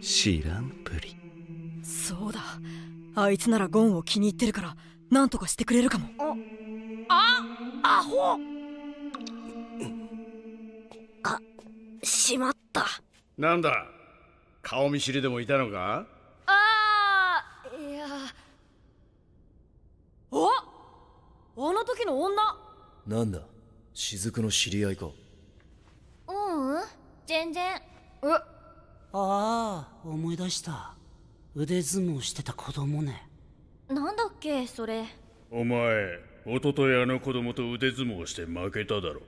知らんぷりそうだあいつならゴンを気に入ってるから何とかしてくれるかもあアホあしまったなんだ顔見知りでもいたのかああいやああの時の女なんだ雫の知り合いかううん全然えああ思い出した腕相撲してた子供ねなんだっけそれお前一昨日あの子供と腕相撲して負けただろ